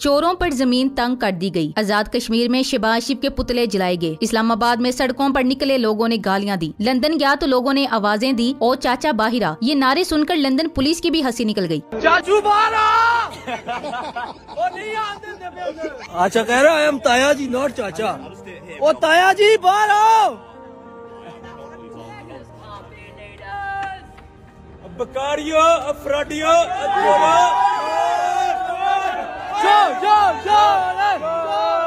चोरों पर जमीन तंग कर दी गई आजाद कश्मीर में शिबाज शिप के पुतले जलाए गए इस्लामाबाद में सड़कों पर निकले लोगों ने गालियां दी लंदन गया तो लोगों ने आवाजें दी और चाचा बाहिरा ये नारे सुनकर लंदन पुलिस की भी हंसी निकल गई चाचू अच्छा कह रहा है ताया जी नॉट चाचा ओ ताया जी बाहर बकारियो अफराडियो Yo, y 来。y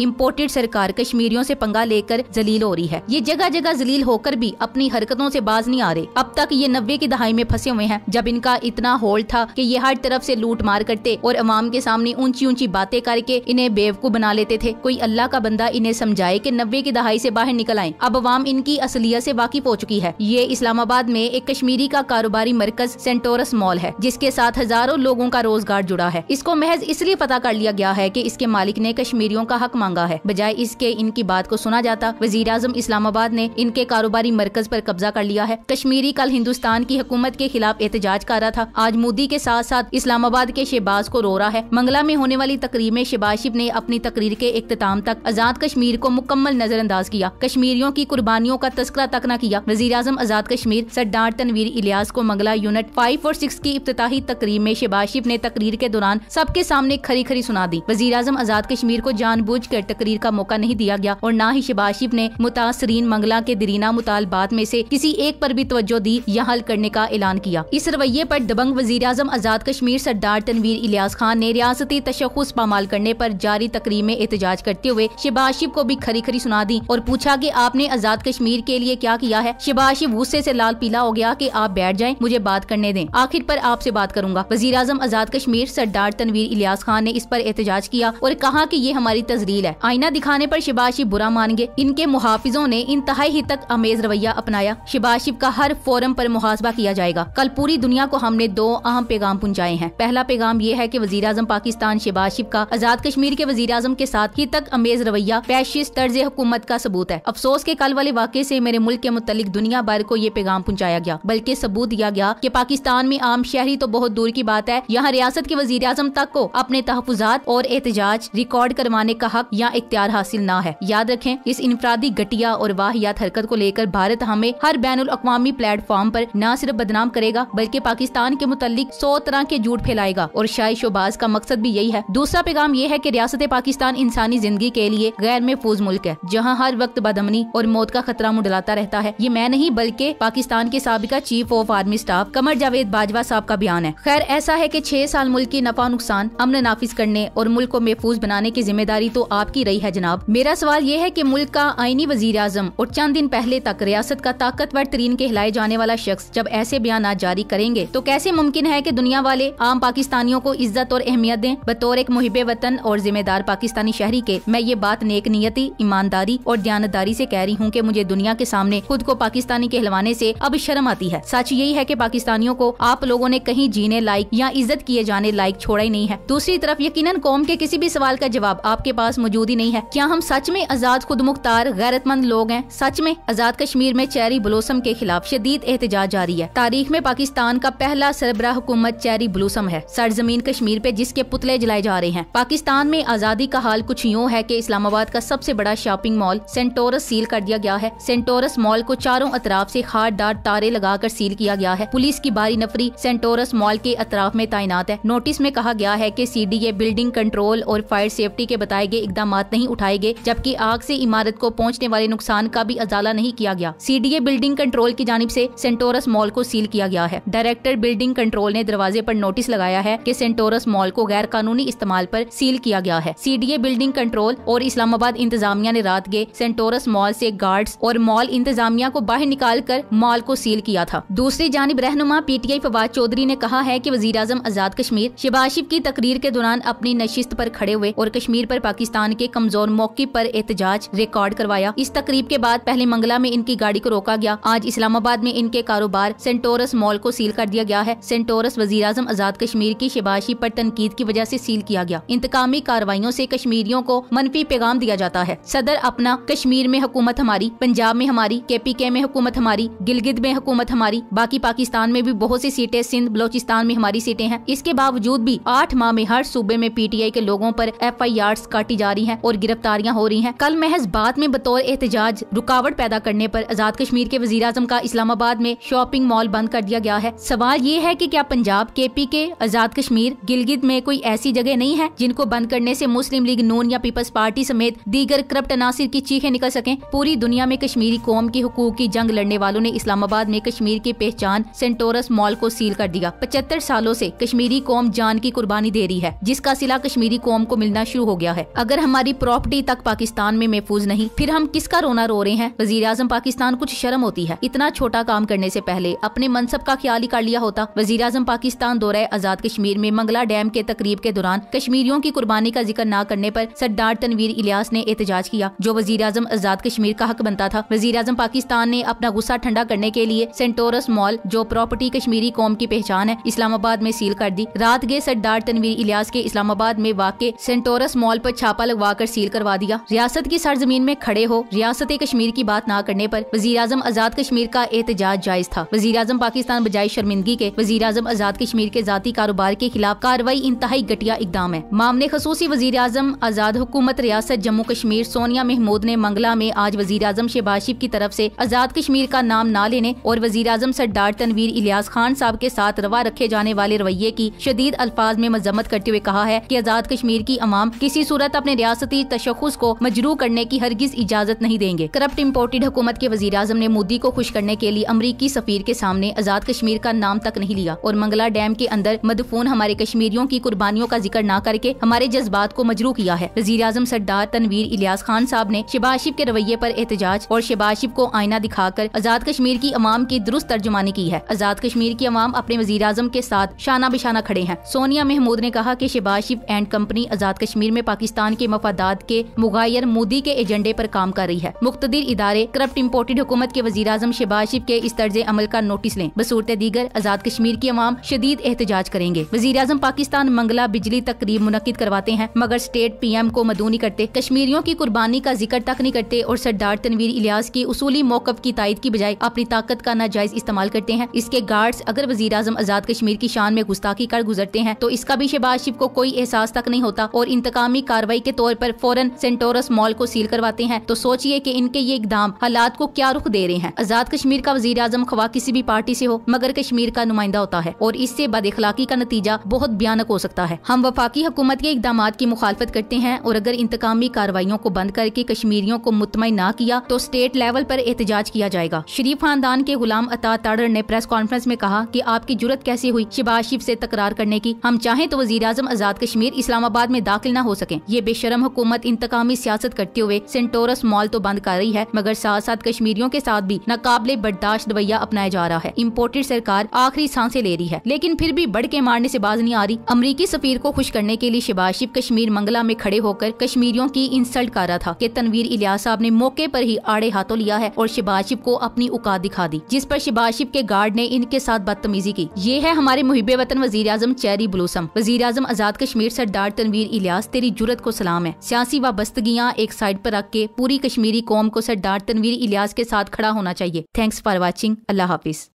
इम्पोर्टेड सरकार कश्मीरियों से पंगा लेकर जलील हो रही है ये जगह जगह जलील होकर भी अपनी हरकतों से बाज नहीं आ रहे अब तक ये नब्बे की दहाई में फंसे हुए हैं जब इनका इतना होल्ड था कि ये हर तरफ से लूट मार करते और अवाम के सामने ऊंची ऊंची बातें करके इन्हें बेवकूफ बना लेते थे कोई अल्लाह का बंदा इन्हें समझाए की नब्बे की दहाई ऐसी बाहर निकल आए अब अवाम इनकी असलियत ऐसी वाकिफ हो चुकी है ये इस्लामाबाद में एक कश्मीरी का कारोबारी मरकज सेंटोरस मॉल है जिसके साथ हजारों लोगों का रोजगार जुड़ा है इसको महज इसलिए पता कर लिया गया है की इसके मालिक ने कश्मीरियों का हक मांगा है बजाय इसके इनकी बात को सुना जाता वजीर अजम इस्लामाबाद ने इनके कारोबारी मरकज आरोप कब्जा कर लिया है कश्मीरी कल हिंदुस्तान की हुकूमत के खिलाफ एहतजाज कर रहा था आज मोदी के साथ साथ इस्लामाबाद के शहबाज को रो रहा है मंगला में होने वाली तकरीब में शबाशिब ने अपनी तकरीर के अख्ताम तक आजाद कश्मीर को मुकम्मल नजरअंदाज किया कश्मीरियों की कुर्बानियों का तस्करा तक न किया वजीर आजम आजाद कश्मीर सरदार तनवीर इलियास को मंगला यूनिट फाइव और सिक्स की इफ्ताही तकरीब में शबाशिब ने तकरीर के दौरान सबके सामने खरी खरी सुना दी वजीर आजाद कश्मीर को जान पेशकर तकरीर का मौका नहीं दिया गया और न ही शिबाशिफ ने मुतासरीन मंगला के दरीना मुतालबात में से किसी एक पर भी तवज्जो दी या हल करने का ऐलान किया इस रवैये पर दबंग वजीर आजाद कश्मीर सरदार तनवीर इलियास खान ने रियासती तशखस पामाल करने पर जारी तकरीर में एहतजाज करते हुए शिबाशिफ को भी खरी खरी सुना दी और पूछा की आपने आजाद कश्मीर के लिए क्या किया है शिबाशिफ गुस्से ऐसी लाल पीला हो गया की आप बैठ जाए मुझे बात करने दें आखिर आप आपसे बात करूंगा वजीर आजम आजाद कश्मीर सरदार तनवीर इलियास खान ने इस पर एहतजाज किया और कहा की ये हमारी तस्वीर दलील है आईना दिखाने पर शिबाशिब बुरा मानेंगे इनके मुहाफिजों ने इंतहाई ही तक अमेज रवैया अपनाया शिबाशिब का हर फोरम पर मुहासबा किया जाएगा कल पूरी दुनिया को हमने दो अहम पैगाम पहुँचाए हैं पहला पैगाम ये है की वजी अजम पाकिस्तान शिबाशिब का आजाद कश्मीर के वजी अजम के साथ ही तक अमेज रवैया पैशिश तर्ज हुकूमत का सबूत है अफसोस के कल वाले वाक़े ऐसी मेरे मुल्क के मुतालिक दुनिया भर को ये पैगाम पहुँचाया गया बल्कि सबूत दिया गया की पाकिस्तान में आम शहरी तो बहुत दूर की बात है यहाँ रियासत के वजी अजम तक को अपने तहफात और एहतजाज रिकॉर्ड करवाने का हक या इख्तियार हासिल ना है याद रखें इस इनफरादी घटिया और वाहियात हरकत को लेकर भारत हमें हर बैन अवी प्लेटफॉर्म पर न सिर्फ बदनाम करेगा बल्कि पाकिस्तान के मुतलिक सौ तरह के झूठ फैलाएगा और शाही शोबाज का मकसद भी यही है दूसरा पैगाम ये है की रियासत पाकिस्तान इंसानी जिंदगी के लिए गैर महफूज मुल्क है जहाँ हर वक्त बदमनी और मौत का खतरा मुडलाता रहता है ये मैं नहीं बल्कि पाकिस्तान के सबका chief of army staff Qamar Javed Bajwa साहब का बयान है खैर ऐसा है की छह साल मुल्क की नफा नुकसान अमन नाफिज करने और मुल्क को महफूज बनाने की जिम्मेदारी तो आज जवाब की रही है जनाब मेरा सवाल ये है की मुल्क का आईनी वजीर आजम और चंद दिन पहले तक रियासत का ताकतवर तरीन के हिलाए जाने वाला शख्स जब ऐसे बयान जारी करेंगे तो कैसे मुमकिन है की दुनिया वाले आम पाकिस्तानियों को इज्जत और अहमियत दें बतौर एक मुहिब वतन और जिम्मेदार पाकिस्तानी शहरी के मैं ये बात नेक नियति ईमानदारी और ज्ञानदारी ऐसी कह रही हूँ की मुझे दुनिया के सामने खुद को पाकिस्तानी कहलवाने ऐसी अब शर्म आती है सच यही है की पाकिस्तानियों को आप लोगों ने कहीं जीने लायक या इज्जत किए जाने लायक छोड़ा ही नहीं है दूसरी तरफ यकीन कौम के किसी भी सवाल का जवाब आपके पास मुझे मौजूद ही नहीं है क्या हम सच में आजाद खुद मुख्तार गैरतमंद लोग हैं सच में आजाद कश्मीर में चेरी ब्लोसम के खिलाफ शदीद एहतजाज जारी है तारीख में पाकिस्तान का पहला सरबरा हुकूमत चेरी ब्लोसम है सरजमीन कश्मीर पे जिसके पुतले जलाए जा रहे हैं पाकिस्तान में आजादी का हाल कुछ यूँ है की इस्लामाबाद का सबसे बड़ा शॉपिंग मॉल सेंटोरस सील कर दिया गया है सेंटोरस मॉल को चारों अतराफ ऐसी डार तारे लगाकर सील किया गया है पुलिस की बारी नफरी सेंटोरस मॉल के अतराफ में तैनात है नोटिस में कहा गया है की सी बिल्डिंग कंट्रोल और फायर सेफ्टी के बताए गए इकदाम इकदाम नहीं उठाए गए जबकि आग से इमारत को पहुंचने वाले नुकसान का भी अजाला नहीं किया गया ए बिल्डिंग कंट्रोल की जानब ऐसी सेंटोरस मॉल को सील किया गया है डायरेक्टर बिल्डिंग कंट्रोल ने दरवाजे आरोप नोटिस लगाया है की सेंटोरस मॉल को गैर कानूनी इस्तेमाल आरोप सील किया गया है ए बिल्डिंग कंट्रोल और इस्लामाबाद इंतजामिया ने रात गए सेंटोरस मॉल ऐसी गार्ड्स और मॉल इंतजामिया को बाहर निकाल कर मॉल को सील किया था दूसरी जानब रहनुमा आई फवाद चौधरी ने कहा है की वजीर आजम आजाद कश्मीर शिबाशिफ की तकरीर के दौरान अपनी नशिस्त आरोप खड़े हुए और कश्मीर आरोप पाकिस्तान खान के कमजोर मौके पर एहतजाज रिकॉर्ड करवाया इस तकरीब के बाद पहले मंगला में इनकी गाड़ी को रोका गया आज इस्लामाबाद में इनके कारोबार सेंटोरस मॉल को सील कर दिया गया है सेंटोरस वजीर आजाद कश्मीर की शिबाशी आरोप तनकीद की वजह ऐसी सील किया गया इंतकामी कार्रवाइयों ऐसी कश्मीरियों को मनफी पैगाम दिया जाता है सदर अपना कश्मीर में हुकूमत हमारी पंजाब में हमारी के पी के में हुकूमत हमारी गिलगित में हुकूमत हमारी बाकी पाकिस्तान में भी बहुत सी सीटें सिंध बलोचिस्तान में हमारी सीटें हैं इसके बावजूद भी आठ माह में हर सूबे में पीटीआई के लोगों पर आर काटी जा गिरफ्तारी है और गिरफ्तारियाँ हो रही है कल महज बाद में बतौर एहतजाज रुकावट पैदा करने आरोप आजाद कश्मीर के वजी का इस्लामाबाद में शॉपिंग मॉल बंद कर दिया गया है सवाल ये है की क्या पंजाब के पी के आजाद कश्मीर गिलगित में कोई ऐसी जगह नहीं है जिनको बंद करने ऐसी मुस्लिम लीग नून या पीपल्स पार्टी समेत दीगर करप्ट अनासर की चीखे निकल सके पूरी दुनिया में कश्मीरी कौम के हकूक की जंग लड़ने वालों ने इस्लामाबाद में कश्मीर की पहचान सेंटोरस मॉल को सील कर दिया पचहत्तर सालों ऐसी कश्मीरी कौम जान की कुर्बानी दे रही है जिसका सिला कश्मीरी कौम को मिलना शुरू हो गया है अगर हमारी प्रॉपर्टी तक पाकिस्तान में महफूज नहीं फिर हम किसका रोना रो रहे हैं वजीर आजम पाकिस्तान कुछ शर्म होती है इतना छोटा काम करने ऐसी पहले अपने मनसब का ख्याल ही कर लिया होता वजीर आजम पाकिस्तान दौरा आजाद कश्मीर में मंगला डैम के तकरीब के दौरान कश्मीरियों की कुर्बानी का जिक्र न करने आरोप सरदार तनवीर इलियास ने एहतजाज किया जो वजीर आजम आजाद कश्मीर का हक बनता था वजीर आजम पाकिस्तान ने अपना गुस्सा ठंडा करने के लिए सेंटोरस मॉल जो प्रॉपर्टी कश्मीरी कौम की पहचान है इस्लामाबाद में सील कर दी रात गए सरदार तनवीर इलियास के इस्लामाबाद में वाक सेंटोरस मॉल आरोप छापा लगवा कर सील करवा दिया रियासत की सरजमीन में खड़े हो रियासत कश्मीर की बात न करने आरोप वजी अजम आजाद कश्मीर का एहतजाज जायज था वजी अजम पाकिस्तान बजाय शर्मिंदगी के वजी अजम आजाद कश्मीर के जाती कारोबार के खिलाफ कार्रवाई इंतहाई घटिया इकदाम है मामले खसूसी वजी अजम आजाद हुकूमत रियासत जम्मू कश्मीर सोनिया महमूद ने मंगला में आज वजी अजम शेबाशिफ की तरफ ऐसी आजाद कश्मीर का नाम न लेने और वजी अजम सरदार तनवीर इलियास खान साहब के साथ रवा रखे जाने वाले रवैये की शदीद अल्फाज में मजम्मत करते हुए कहा है की आजाद कश्मीर की अवाम किसी सूरत अपने रियासती तशखस को मजरू करने की हरगिज इजाजत नहीं देंगे करप्ट इम्पोर्टेड हुकूमत के वजी अजम ने मोदी को खुश करने के लिए अमरीकी सफीर के सामने आजाद कश्मीर का नाम तक नहीं लिया और मंगला डैम के अंदर मदफून हमारे कश्मीरियों की कुर्बानियों का जिक्र न करके हमारे जज्बात को मजरू किया है वजी अजम सरदार तनवीर इलियास खान साहब ने शबाशिब के रवैये आरोप एहतजाज और शबाशिब को आईना दिखाकर आजाद कश्मीर की अवाम की दुरुस्त तर्जुमानी की है आजाद कश्मीर की अवाम अपने वजी अजम के साथ शाना बिशाना खड़े हैं सोनिया महमूद ने कहा की शबाशिब एंड कंपनी आजाद कश्मीर में पाकिस्तान के मफादात के मुगैर मोदी के एजेंडे आरोप काम कर रही है मुख्तर इदारे करप्ट इम्पोर्टेड हुकूमत के वजी अजम शहबाज शिफ के इस तर्ज अमल का नोटिस लें बसूरत दीगर आजाद कश्मीर की आवाम शदीद एहतजाज करेंगे वजी अजम पाकिस्तान मंगला बिजली तकरीब मुनद करवाते हैं मगर स्टेट पी एम को नहीं करते कश्मीरियों की कुर्बानी का जिक्र तक नहीं करते और सरदार तनवीर इलियास की उसूली मौकफ की तायद की बजाय अपनी ताकत का नाजायज इस्तेमाल करते हैं इसके गार्ड्स अगर वजी अजम आजाद कश्मीर की शान में गुस्ताखी कर गुजरते हैं तो इसका भी शहबाज शिफ को कोई एहसास तक नहीं होता और इंतकामी कार्रवाई के तौर पर फौरन सेंटोरस मॉल को सील करवाते हैं तो सोचिए कि इनके ये इकदाम हालात को क्या रुख दे रहे हैं आजाद कश्मीर का वजीर आजम खवा किसी भी पार्टी से हो मगर कश्मीर का नुमाइंदा होता है और इससे बद इखलाकी का नतीजा बहुत भयानक हो सकता है हम वफाकी हुकूमत के इकदाम की मुखालफत करते हैं और अगर इंतकामी कार्रवाइयों को बंद करके कश्मीरियों को मुतमिन न किया तो स्टेट लेवल पर एहतजाज किया जाएगा शरीफ खानदान के गुलाम अता ताड़र ने प्रेस कॉन्फ्रेंस में कहा कि आपकी जरूरत कैसे हुई शिबाशिफ से तकरार करने की हम चाहें तो वजीर आजम आजाद कश्मीर इस्लामाबाद में दाखिल न हो सके ये बेशर गर्म हुकूमत इंतकामी सियासत करते हुए सेंटोरस मॉल तो बंद कर रही है मगर साथ साथ कश्मीरियों के साथ भी नाकाबले बर्दाश्त रवैया अपनाया जा रहा है इम्पोर्टेड सरकार आखिरी सांसे ले रही है लेकिन फिर भी बढ़ के मारने ऐसी बाज नहीं आ रही अमरीकी सफीर को खुश करने के लिए शिबाशिब कश्मीर मंगला में खड़े होकर कश्मीरियों की इंसल्ट कर रहा था की तनवीर इलिया साहब ने मौके आरोप ही आड़े हाथों लिया है और शिबाशिब को अपनी उका दिखा दी जिस पर शिबाशिब के गार्ड ने इनके साथ बदतमीजी की ये है हमारे मुहिब वतन वजीर चेरी ब्लूसम वजीर अजम आजाद कश्मीर सरदार तनवीर इलियास तेरी जरूरत को सलाम काम है सियासी वाबस्तगियाँ एक साइड पर रख के पूरी कश्मीरी कौम को सरदार तनवीर इलियास के साथ खड़ा होना चाहिए थैंक्स फॉर वॉचिंग अल्लाह हाफिज